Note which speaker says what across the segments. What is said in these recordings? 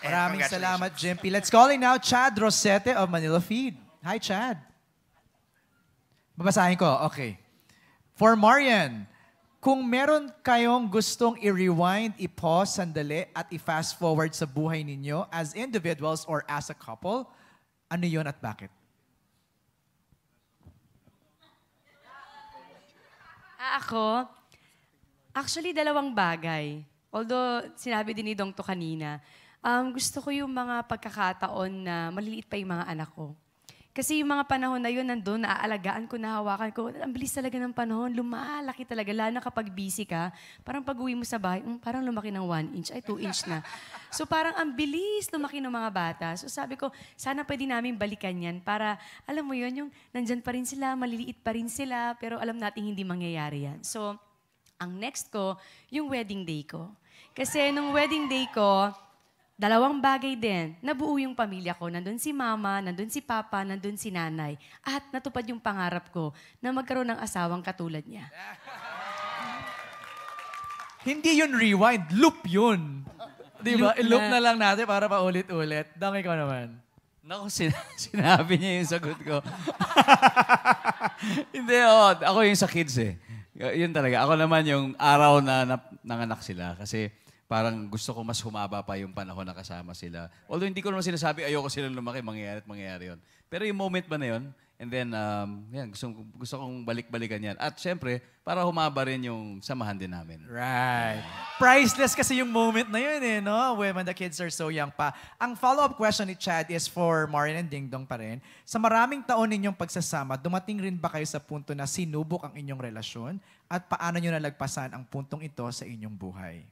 Speaker 1: Maraming salamat,
Speaker 2: Jimpy. Let's call in now Chad Rosette of Manila Feed. Hi, Chad. Babasahin ko. Okay. For Marian, kung meron kayong gustong i-rewind, i-pause sandali at i-fast forward sa buhay ninyo as individuals or as a couple, ano yon at bakit?
Speaker 3: Ah, ako? Actually, dalawang bagay. Although, sinabi din ni Dong to kanina um, gusto ko yung mga pagkakataon na maliliit pa yung mga anak ko. Kasi yung mga panahon na yun, nandun, naaalagaan ko, nahawakan ko. Ang bilis talaga ng panahon. Lumalaki talaga. Lalo na kapag busy ka, parang pag-uwi mo sa bahay, um, parang lumaki ng 1 inch, ay 2 inch na. So parang ang bilis lumaki ng mga bata. So sabi ko, sana pwede namin balikan yan para, alam mo yun, yung nandyan pa rin sila, maliliit pa rin sila, pero alam natin hindi mangyayari yan. So, ang next ko, yung wedding day ko. Kasi nung wedding day ko, dalawang bagay din, nabuo yung pamilya ko. Nandun si mama, nandun si papa, nandun si nanay. At natupad yung pangarap ko na magkaroon ng asawang katulad niya.
Speaker 2: Hindi yun rewind, loop yun. Di ba? Loop, loop na. na lang natin para paulit-ulit. Dami ko naman. Naku, sin- sinabi niya yung sagot ko.
Speaker 1: Hindi, oh, ako yung sa kids eh. Yun talaga. Ako naman yung araw na, na nanganak sila. Kasi parang gusto ko mas humaba pa yung panahon na kasama sila. Although hindi ko naman sinasabi ayoko silang lumaki, mangyayari at mangyayari yun. Pero yung moment ba na yun, and then um, yan, gusto, gusto kong balik-balikan yan. At syempre, para humaba rin yung samahan din namin.
Speaker 2: Right. Priceless kasi yung moment na yun eh, no? When the kids are so young pa. Ang follow-up question ni Chad is for Marin and Ding Dong pa rin. Sa maraming taon ninyong pagsasama, dumating rin ba kayo sa punto na sinubok ang inyong relasyon? At paano nyo nalagpasan ang puntong ito sa inyong buhay?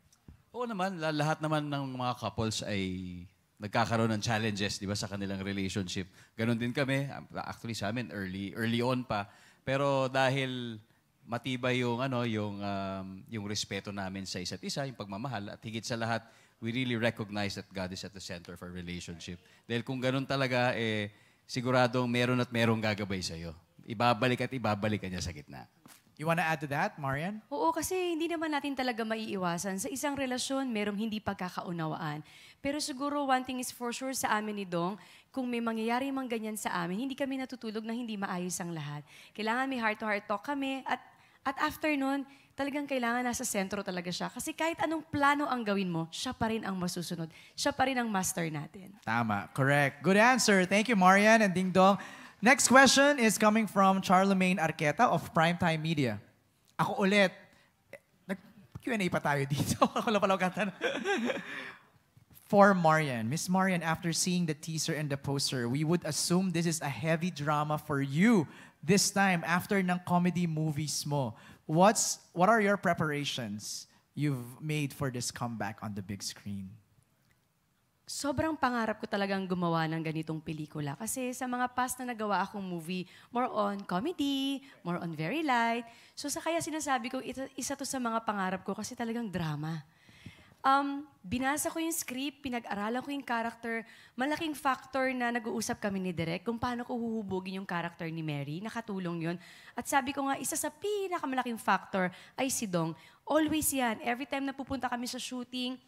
Speaker 1: Oo naman, lahat naman ng mga couples ay nagkakaroon ng challenges, di ba, sa kanilang relationship. Ganon din kami. Ah, actually, sa amin, early, early on pa. Pero dahil matibay yung ano yung um, yung respeto namin sa isa't isa, yung pagmamahal at higit sa lahat, we really recognize that God is at the center of our relationship. Dahil kung ganun talaga eh siguradong meron at merong gagabay sa iyo. Ibabalik at ibabalik niya sa gitna.
Speaker 2: You want to add to that, Marian? Oo, kasi
Speaker 3: hindi naman natin talaga maiiwasan. Sa isang relasyon, merong hindi pagkakaunawaan. Pero siguro, one thing is for sure sa amin ni Dong, kung may mangyayari mang ganyan sa amin, hindi kami natutulog na hindi maayos ang lahat. Kailangan may heart-to-heart talk kami at at after nun, talagang kailangan nasa sentro talaga siya. Kasi kahit anong plano ang gawin mo, siya pa rin ang masusunod. Siya pa rin ang master natin.
Speaker 2: Tama. Correct. Good answer. Thank you, Marian and Ding Dong. Next question is coming from Charlemagne Arqueta of Primetime Media. Ako ulit, q and a pa tayo dito. Ako lang For Marian, Miss Marian, after seeing the teaser and the poster, we would assume this is a heavy drama for you this time after ng comedy movies mo. What's what are your preparations you've made for this comeback on the big screen?
Speaker 3: sobrang pangarap ko talagang gumawa ng ganitong pelikula. Kasi sa mga past na nagawa akong movie, more on comedy, more on very light. So sa kaya sinasabi ko, ito, isa to sa mga pangarap ko kasi talagang drama. Um, binasa ko yung script, pinag-aralan ko yung character. Malaking factor na nag-uusap kami ni Direk kung paano ko huhubugin yung character ni Mary. Nakatulong yun. At sabi ko nga, isa sa pinakamalaking factor ay si Dong. Always yan. Every time na pupunta kami sa shooting,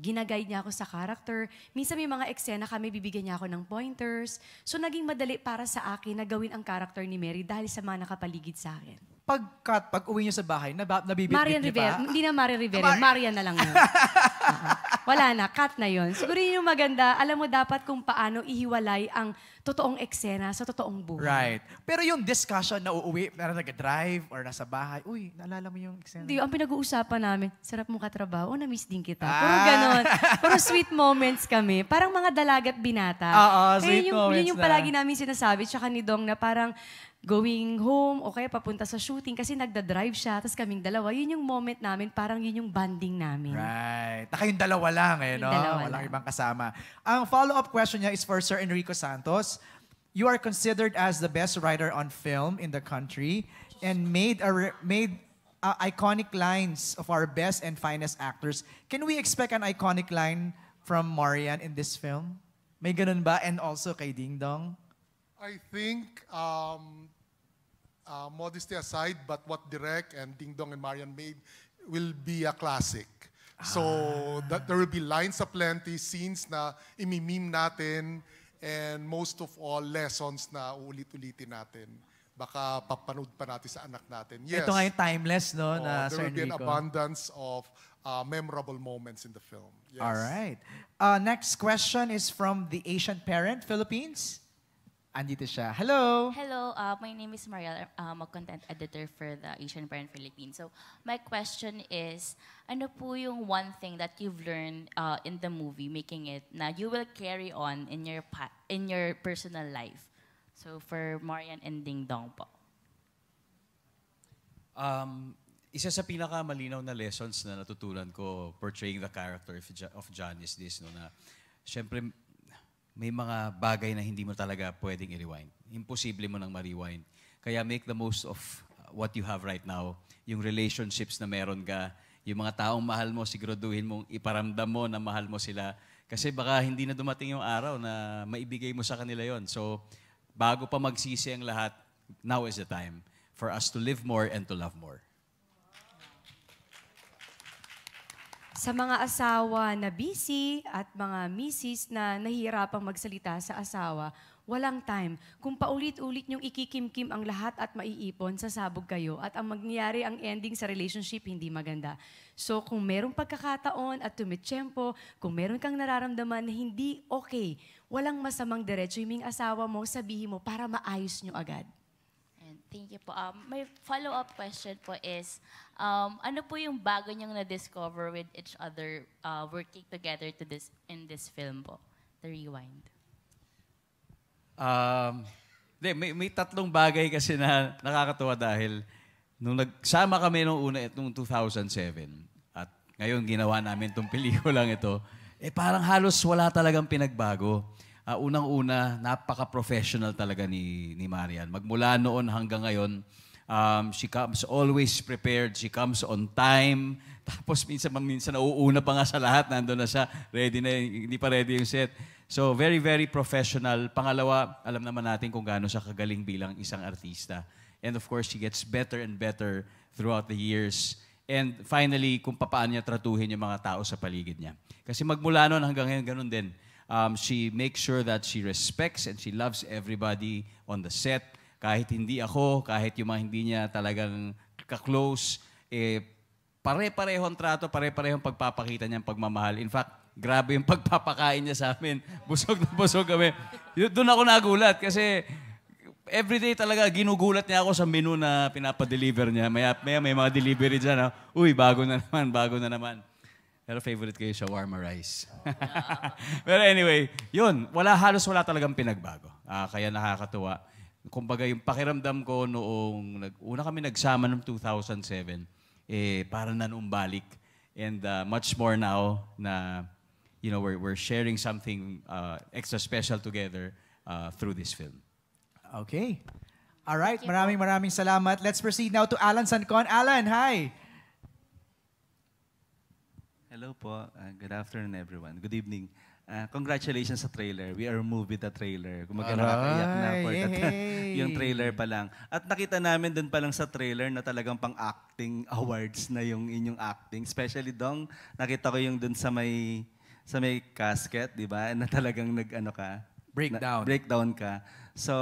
Speaker 3: ginaguide niya ako sa character. Minsan may mga eksena kami, bibigyan niya ako ng pointers. So naging madali para sa akin na gawin ang character ni Mary dahil sa mga nakapaligid sa akin.
Speaker 2: Pagkat, pag uwi niya sa bahay, nab- nabibitbit Marian Rivera, ba? hindi
Speaker 3: na Marian Rivera, Marian na lang yun. uh-huh. Wala na, cut na yon. Siguro yun yung maganda, alam mo dapat kung paano ihiwalay ang totoong eksena sa totoong buhay.
Speaker 2: Right. Pero yung discussion na uuwi, na nag-drive or nasa bahay, uy, naalala mo yung eksena? Hindi, ang
Speaker 3: pinag-uusapan namin, sarap mong katrabaho, oh, na-miss din kita. Ah. Puro ganon. Puro sweet moments kami. Parang mga dalagat binata. Oo, eh, sweet yun yung, moments Yun yung palagi na. namin sinasabi, tsaka ni Dong na parang, going home o kaya papunta sa shooting kasi nagda-drive siya, tapos kaming dalawa, yun yung moment namin, parang yun yung bonding
Speaker 2: namin. Right. Na kayong dalawa lang eh, no? wala ibang kasama. Ang follow-up question niya is for Sir Enrico Santos. You are considered as the best writer on film in the country and made a re- made uh, iconic lines of our best and finest actors. Can we expect an iconic line from Marian in this film? May ganun ba? And also kay Ding Dong?
Speaker 4: I think um, uh, modesty aside, but what Direct and Ding Dong and Marian made will be a classic. Ah. So that there will be lines plenty, scenes na imimim natin, and most of all, lessons na uulit-ulitin natin. Baka papanood pa natin sa anak natin. Yes. Ito nga yung timeless, no? Oh, na there will be an abundance of uh, memorable moments in the film. Yes. All
Speaker 2: right. Uh, next question is from the Asian parent, Philippines andito siya.
Speaker 5: Hello! Hello, uh, my name is Mariel. I'm uh, a content editor for the Asian Parent Philippines. So, my question is, ano po yung one thing that you've learned uh, in the movie, making it, na you will carry on in your in your personal life? So, for Marian and Ding Dong po.
Speaker 1: Um, isa sa pinakamalinaw na lessons na natutunan ko portraying the character of, ja of John is this, no, na syempre may mga bagay na hindi mo talaga pwedeng i-rewind. Imposible mo nang ma-rewind. Kaya make the most of uh, what you have right now. Yung relationships na meron ka, yung mga taong mahal mo, siguraduhin mong iparamdam mo na mahal mo sila. Kasi baka hindi na dumating yung araw na maibigay mo sa kanila yon. So, bago pa magsisi ang lahat, now is the time for us to live more and to love more.
Speaker 3: sa mga asawa na busy at mga misis na nahihirapang magsalita sa asawa, walang time. Kung paulit-ulit niyong ikikimkim ang lahat at maiipon, sasabog kayo. At ang mangyayari, ang ending sa relationship, hindi maganda. So kung merong pagkakataon at tumitsyempo, kung meron kang nararamdaman na hindi okay, walang masamang diretso yung asawa mo, sabihin mo para maayos nyo agad.
Speaker 5: Thank you po. Um, my follow-up question po is, um, ano po yung bago niyang na-discover with each other uh, working together to this in this film po? The Rewind.
Speaker 1: Um, de, may, may tatlong bagay kasi na nakakatuwa dahil nung nagsama kami nung una eh, at 2007 at ngayon ginawa namin tong pelikulang ito, eh parang halos wala talagang pinagbago. Uh, Unang-una, napaka-professional talaga ni, ni Marian. Magmula noon hanggang ngayon, um, she comes always prepared, she comes on time. Tapos minsan, minsan nauuna pa nga sa lahat, nandoon na siya, ready na, hindi pa ready yung set. So very, very professional. Pangalawa, alam naman natin kung gaano siya kagaling bilang isang artista. And of course, she gets better and better throughout the years. And finally, kung paano niya tratuhin yung mga tao sa paligid niya. Kasi magmula noon hanggang ngayon, ganun din. Um, she makes sure that she respects and she loves everybody on the set. Kahit hindi ako, kahit yung mga hindi niya talagang ka-close, eh, pare-parehong trato, pare-parehong pagpapakita niya niyang pagmamahal. In fact, grabe yung pagpapakain niya sa amin. Busog na busog kami. Doon ako nagulat kasi everyday talaga ginugulat niya ako sa menu na pinapadeliver niya. May, may, may mga delivery dyan. Ha? Uy, bago na naman, bago na naman. Pero favorite ko yung shawarma rice. Pero anyway, yun. Wala, halos wala talagang pinagbago. Uh, kaya nakakatuwa. Kumbaga, yung pakiramdam ko noong nag, una kami nagsama noong 2007, eh, parang nanumbalik. And uh, much more now na, you know, we're, we're sharing something uh, extra special together uh, through this film.
Speaker 2: Okay. All right. Maraming maraming salamat. Let's proceed now to Alan Sancon. Alan, hi!
Speaker 6: Hello po. Uh, good afternoon everyone. Good evening. Uh, congratulations sa trailer. We are movie the trailer. Kumbaga nakakaiyak na for eh. hey, hey. yung trailer pa lang. At nakita namin dun pa lang sa trailer na talagang pang-acting awards na yung inyong acting. Especially Dong, nakita ko yung dun sa may sa may casket, di ba? Na talagang nag-ano ka. Breakdown. Na, breakdown ka. So,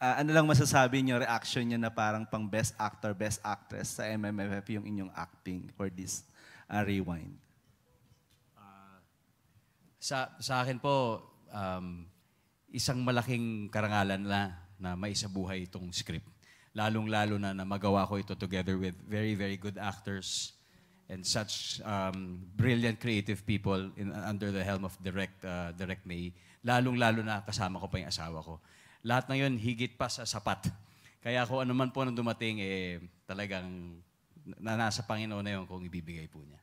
Speaker 6: uh, ano lang masasabi niyo reaction niya na parang pang best actor, best actress sa MMFF yung inyong acting for this uh, Rewind?
Speaker 1: Uh, sa, sa akin po, um, isang malaking karangalan na na maisabuhay itong script. Lalong-lalo na na magawa ko ito together with very, very good actors and such um, brilliant creative people in, under the helm of Direct, uh, Direct May. Lalong-lalo na kasama ko pa yung asawa ko. Lahat na yun, higit pa sa sapat. Kaya kung ano man po nang dumating, eh, talagang na nasa Panginoon na yun kung ibibigay po niya.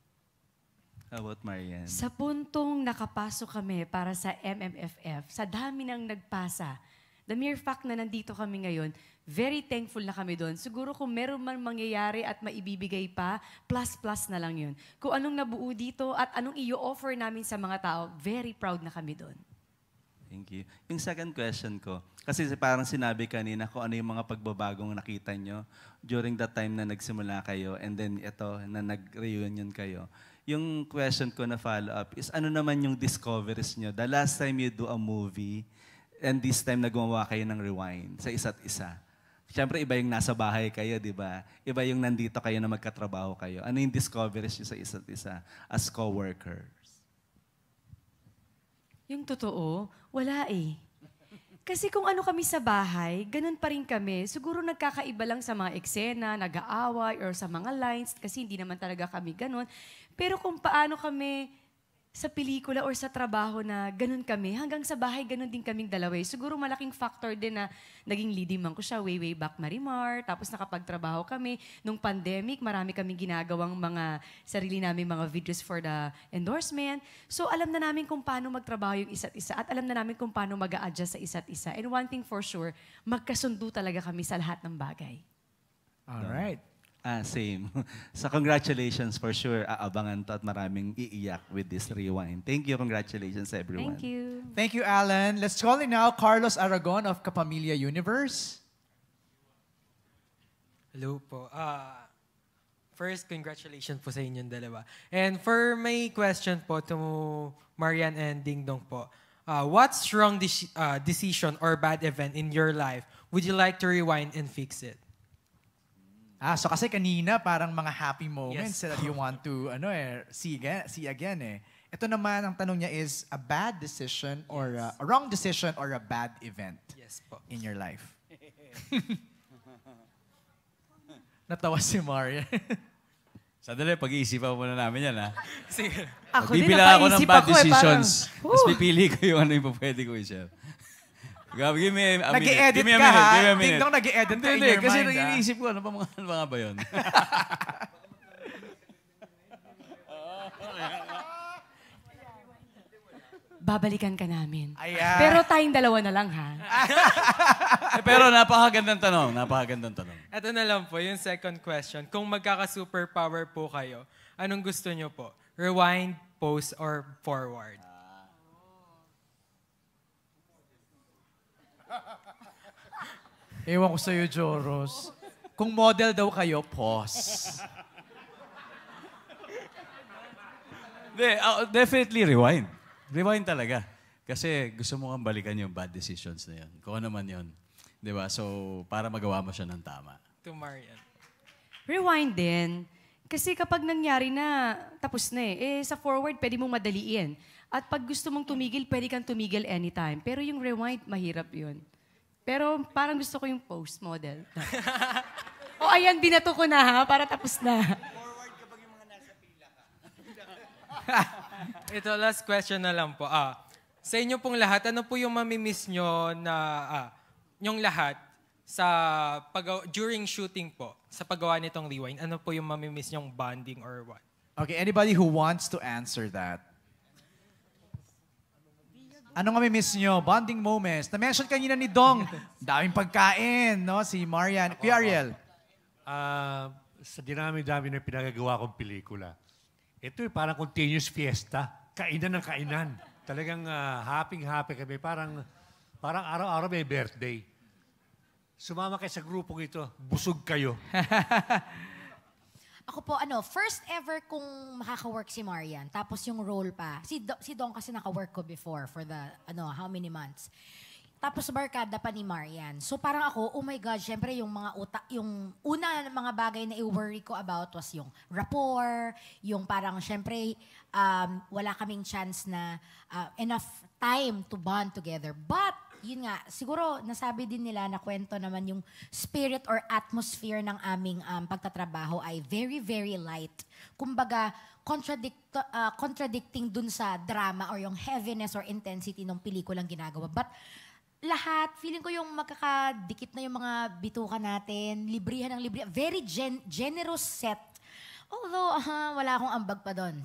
Speaker 1: How about Marian? Sa
Speaker 3: puntong nakapasok kami para sa MMFF, sa dami ng nagpasa, the mere fact na nandito kami ngayon, very thankful na kami doon. Siguro kung meron man mangyayari at maibibigay pa, plus-plus na lang yun. Kung anong nabuo dito at anong i-offer namin sa mga tao, very proud na kami doon.
Speaker 6: Thank you. Yung second question ko, kasi parang sinabi kanina ko ano yung mga pagbabagong nakita nyo during that time na nagsimula kayo and then ito, na nag-reunion kayo. Yung question ko na follow-up is ano naman yung discoveries nyo? The last time you do a movie and this time na kayo ng rewind sa isa't isa. Siyempre, iba yung nasa bahay kayo, di ba? Iba yung nandito kayo na magkatrabaho kayo. Ano yung discoveries nyo sa isa't isa as co-worker?
Speaker 3: Yung totoo, wala eh. Kasi kung ano kami sa bahay, ganun pa rin kami. Siguro nagkakaiba lang sa mga eksena, nag-aaway, or sa mga lines, kasi hindi naman talaga kami ganun. Pero kung paano kami sa pelikula or sa trabaho na ganun kami. Hanggang sa bahay, ganun din kaming dalawa. Eh, siguro malaking factor din na naging leading man ko siya way, way back Marimar. Tapos nakapagtrabaho kami. Nung pandemic, marami kaming ginagawang mga sarili namin mga videos for the endorsement. So alam na namin kung paano magtrabaho yung isa't isa at alam na namin kung paano mag adjust sa isa't isa. And one thing for sure, magkasundo talaga kami sa lahat ng bagay.
Speaker 6: All right. Ah, same. so congratulations for sure. Aabangan to at maraming iiyak with this rewind. Thank you. Congratulations
Speaker 2: everyone. Thank you. Thank you, Alan. Let's call
Speaker 6: in now Carlos Aragon of Kapamilya Universe.
Speaker 4: Hello po. Uh, first, congratulations po sa inyong dalawa. And for my question po to Marian and Ding Dong po, uh, ah, what's wrong de uh, ah, decision or bad event in your life would you like to rewind and fix it? Ah, so kasi kanina parang mga happy
Speaker 2: moments yes. that you want to ano eh, see, again, see again eh. Ito naman, ang tanong niya is a bad decision or a, a wrong decision or a bad event yes, po. in your life. Natawa si Maria.
Speaker 1: Sandali, pag-iisipan muna namin yan, ha? Sige. Ako Bibila din, ako ng bad ako, decisions. Eh, parang, Tapos pipili ko yung ano yung pwede ko i-share. Gabi, give me a
Speaker 7: minute. Nag-edit ka minute.
Speaker 1: ha? Give me a minute. edit ka in your kasi mind. Kasi iniisip ko, ano pa mga, ano mga ba yun?
Speaker 3: babalikan ka namin. Ayan. Pero tayong dalawa na lang, ha? Eh, pero
Speaker 1: napakagandang
Speaker 4: tanong, napakagandang tanong. Ito na lang po, yung second question. Kung magkaka-superpower po kayo, anong gusto nyo po? Rewind, pause, or forward?
Speaker 2: Ewan ko sa'yo, Joros. Kung model daw kayo, pause. De, uh, ah, definitely rewind.
Speaker 1: Rewind talaga. Kasi gusto mo kang balikan yung bad decisions na yun. Kung ano man yun. Di ba? So, para magawa mo siya ng tama.
Speaker 4: To Marian.
Speaker 3: Rewind din. Kasi kapag nangyari na, tapos na eh. Eh, sa forward, pwede mong madaliin. At pag gusto mong tumigil, pwede kang tumigil anytime. Pero yung rewind, mahirap yun. Pero parang gusto ko yung post model. o oh, ayan, binato ko na ha, para tapos na.
Speaker 7: Forward kapag yung mga nasa pila ka.
Speaker 4: Ito, last question na lang po. Ah, sa inyo pong lahat, ano po yung mamimiss nyo na, ah, yung lahat sa pag during shooting po? sa paggawa nitong rewind, ano po yung mamimiss niyong bonding or what?
Speaker 2: Okay, anybody who wants to answer that? Ano nga may miss Bonding moments. Na-mention kanina ni Dong. Daming pagkain, no? Si Marian. Kuya
Speaker 8: Ariel. Uh, sa dinami-dami na pinagagawa kong pelikula, ito eh, parang continuous fiesta. Kainan ng kainan. Talagang uh, happy-happy kami. Parang, parang araw-araw may birthday. Sumama kayo sa grupong ito.
Speaker 6: Busog kayo.
Speaker 5: Ako po, ano, first ever kung makaka-work si Marian, tapos yung role pa. Si, Do, si Don kasi naka-work ko before for the, ano, how many months. Tapos barkada pa ni Marian. So parang ako, oh my God, syempre yung mga utak, yung una mga bagay na i-worry ko about was yung rapport, yung parang syempre um, wala kaming chance na uh, enough time to bond together. But yun nga, siguro nasabi din nila na kwento naman yung spirit or atmosphere ng aming um, pagtatrabaho ay very, very light. Kumbaga, contradict, uh, contradicting dun sa drama or yung heaviness or intensity ng pelikulang ginagawa. But lahat, feeling ko yung magkakadikit na yung mga bituka natin, librihan ng librihan. Very gen- generous set Although, uh, wala akong ambag pa doon.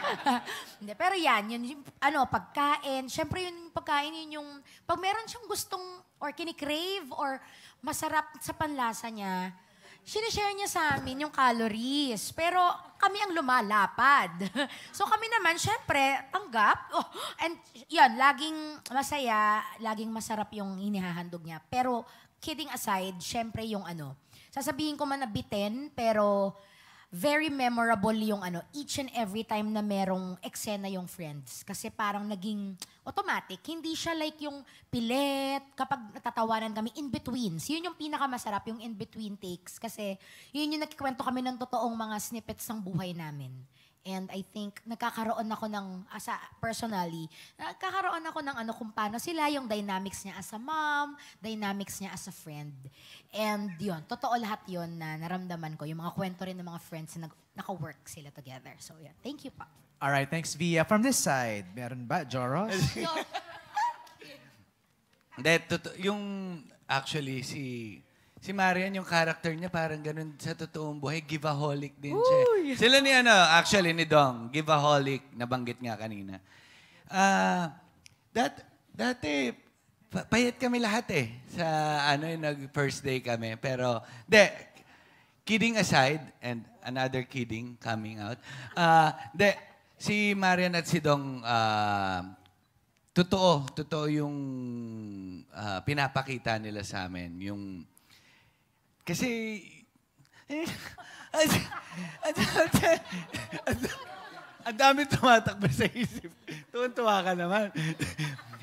Speaker 5: Hindi, pero yan, yun, yung, ano, pagkain. Siyempre, yun pagkain, yun yung, pag meron siyang gustong, or kinikrave, or masarap sa panlasa niya, sinishare niya sa amin yung calories. Pero kami ang lumalapad. so kami naman, syempre, tanggap. Oh, and yun, laging masaya, laging masarap yung inihahandog niya. Pero kidding aside, syempre yung ano, sasabihin ko man na bitin, pero very memorable yung ano, each and every time na merong eksena yung friends. Kasi parang naging automatic. Hindi siya like yung pilet, kapag natatawanan kami, in-betweens. Yun yung pinakamasarap, yung in-between takes. Kasi yun yung nakikwento kami ng totoong mga snippets ng buhay namin. And I think nagkakaroon ako ng, as a, personally, nagkakaroon ako ng ano kung paano sila, yung dynamics niya as a mom, dynamics niya as a friend. And yun, totoo lahat yun na naramdaman ko. Yung mga kwento rin ng mga friends na naka-work sila together. So yeah, thank you pa.
Speaker 2: All right, thanks Via. From this side, meron ba,
Speaker 8: Joros? Hindi, yung actually si Si Marian, yung character niya, parang ganun sa totoong buhay. Giveaholic din siya. eh. Sila ni ano, actually ni Dong, giveaholic. Nabanggit nga kanina. Ah, that, dati, pa- payat kami lahat eh. Sa ano yung eh, nag-first day kami. Pero, de, kidding aside, and another kidding coming out. Ah, de, si Marian at si Dong, ah, totoo, totoo yung ah, pinapakita nila sa amin. Yung kasi, eh, eh, ang dami tumatakbo sa isip. Tuwan-tuwa ka naman.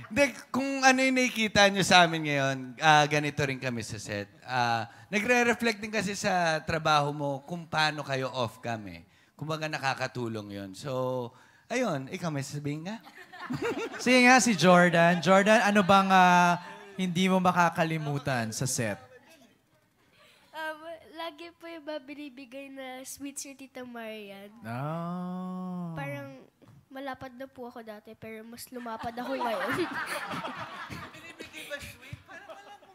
Speaker 8: Hindi, kung ano yung nakikita nyo sa amin ngayon, uh, ganito rin kami sa set. Uh, nagre-reflect din kasi sa trabaho mo kung paano kayo off kami. Eh. Kumbaga nakakatulong yon So, ayun, ikaw may sasabihin nga.
Speaker 2: Sige nga, si Jordan. Jordan, ano bang uh, hindi mo makakalimutan sa set?
Speaker 5: lagi po yung binibigay na sweets ni Tita Marian. Oh. Parang malapad na po ako dati, pero mas lumapad ako ngayon. Binibigay ba sweet? Parang alam mo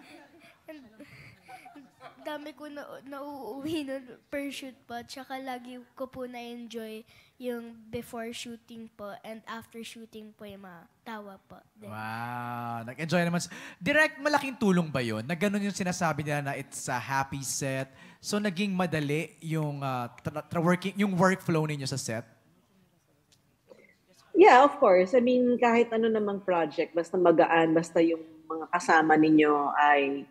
Speaker 5: dami ko na, nauuwi nun per shoot po. Tsaka lagi ko po na-enjoy yung before shooting po and after shooting po yung mga tawa po. Then,
Speaker 2: wow! Nag-enjoy naman. Direct, malaking tulong ba yun? Na ganun yung sinasabi nila na it's a happy set. So, naging madali yung, uh, tra- working, yung workflow ninyo sa set?
Speaker 7: Yeah, of course. I mean, kahit ano namang project, basta magaan, basta yung mga kasama ninyo ay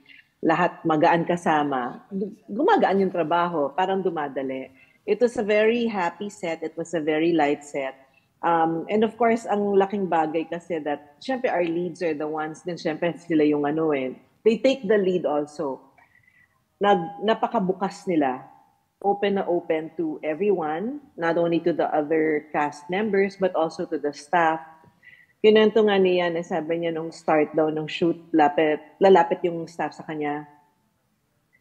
Speaker 7: lahat magaan kasama, gumagaan yung trabaho, parang dumadali. It was a very happy set. It was a very light set. Um, and of course, ang laking bagay kasi that, syempre, our leads are the ones din, syempre, sila yung ano eh. They take the lead also. Nag, napakabukas nila. Open na open to everyone, not only to the other cast members, but also to the staff, Kinento nga niya na sabi niya nung start daw ng shoot, lapit, lalapit yung staff sa kanya.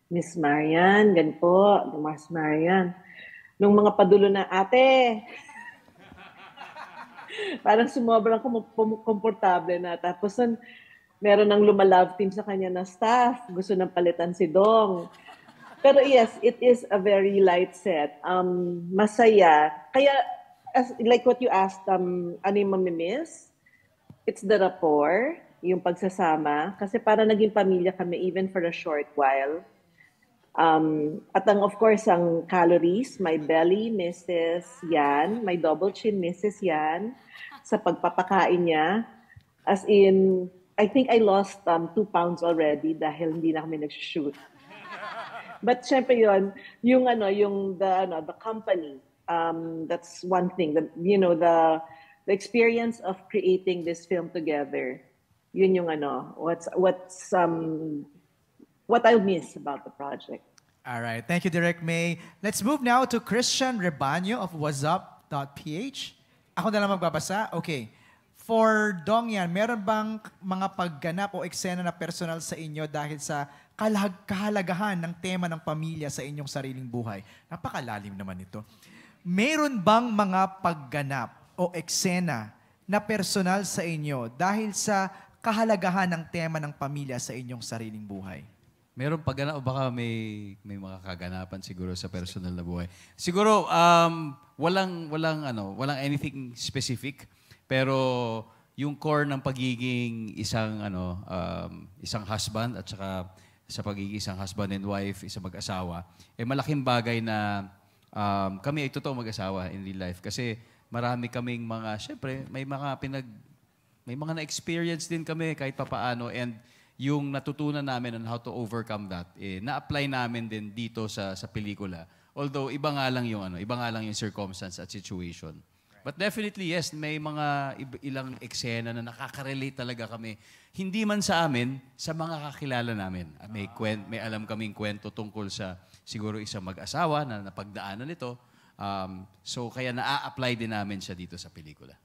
Speaker 7: Miss Marian, ganito, Miss Marian. Nung mga padulo na, ate, parang sumobrang komportable na. Tapos nun, meron ng lumalove team sa kanya na staff. Gusto nang palitan si Dong. Pero yes, it is a very light set. Um, masaya. Kaya, as, like what you asked, um, ano yung mamimiss? it's the rapport, yung pagsasama. Kasi para naging pamilya kami even for a short while. Um, at ang, of course, ang calories, my belly, misses Yan, my double chin, misses Yan, sa pagpapakain niya. As in, I think I lost um, two pounds already dahil hindi na kami nag-shoot. But syempre yon yung ano, yung the, ano, the company, um, that's one thing. The, you know, the the experience of creating this film together, yun yung ano, what's, what's um, what I miss about the project.
Speaker 2: All right. Thank you, Direct May. Let's move now to Christian Rebanyo of whatsup.ph. Ako na lang magbabasa. Okay. For Dongyan, meron bang mga pagganap o eksena na personal sa inyo dahil sa kalag- kahalagahan ng tema ng pamilya sa inyong sariling buhay? Napakalalim naman ito. Meron bang mga pagganap o eksena na personal sa inyo dahil sa kahalagahan ng tema ng pamilya sa inyong sariling buhay?
Speaker 1: Meron pagganap, baka may, may makakaganapan siguro sa personal na buhay. Siguro, um, walang, walang, ano, walang anything specific, pero yung core ng pagiging isang, ano, um, isang husband at saka sa pagiging isang husband and wife, isang mag-asawa, eh malaking bagay na um, kami ay totoo mag-asawa in real life. Kasi marami kaming mga, syempre, may mga pinag, may mga na-experience din kami kahit papaano and yung natutunan namin on how to overcome that, eh, na-apply namin din dito sa, sa pelikula. Although, iba nga lang yung, ano, iba nga lang yung circumstance at situation. But definitely, yes, may mga ilang eksena na nakaka-relate talaga kami. Hindi man sa amin, sa mga kakilala namin. May, ah. kwen, may alam kaming kwento tungkol sa siguro isang mag-asawa na napagdaanan ito. Um, so kaya naa-apply din namin siya dito sa pelikula.